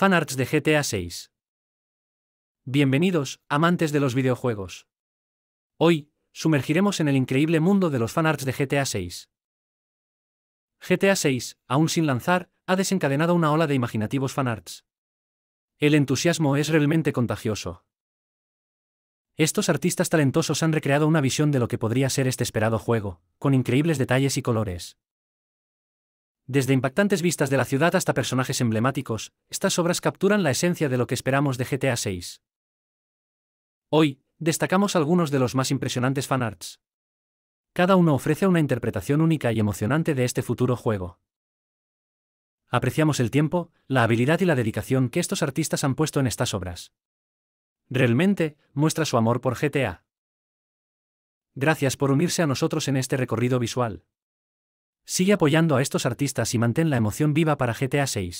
Fanarts de GTA VI Bienvenidos, amantes de los videojuegos. Hoy, sumergiremos en el increíble mundo de los fanarts de GTA VI. GTA VI, aún sin lanzar, ha desencadenado una ola de imaginativos fanarts. El entusiasmo es realmente contagioso. Estos artistas talentosos han recreado una visión de lo que podría ser este esperado juego, con increíbles detalles y colores. Desde impactantes vistas de la ciudad hasta personajes emblemáticos, estas obras capturan la esencia de lo que esperamos de GTA VI. Hoy, destacamos algunos de los más impresionantes fanarts. Cada uno ofrece una interpretación única y emocionante de este futuro juego. Apreciamos el tiempo, la habilidad y la dedicación que estos artistas han puesto en estas obras. Realmente, muestra su amor por GTA. Gracias por unirse a nosotros en este recorrido visual. Sigue apoyando a estos artistas y mantén la emoción viva para GTA VI.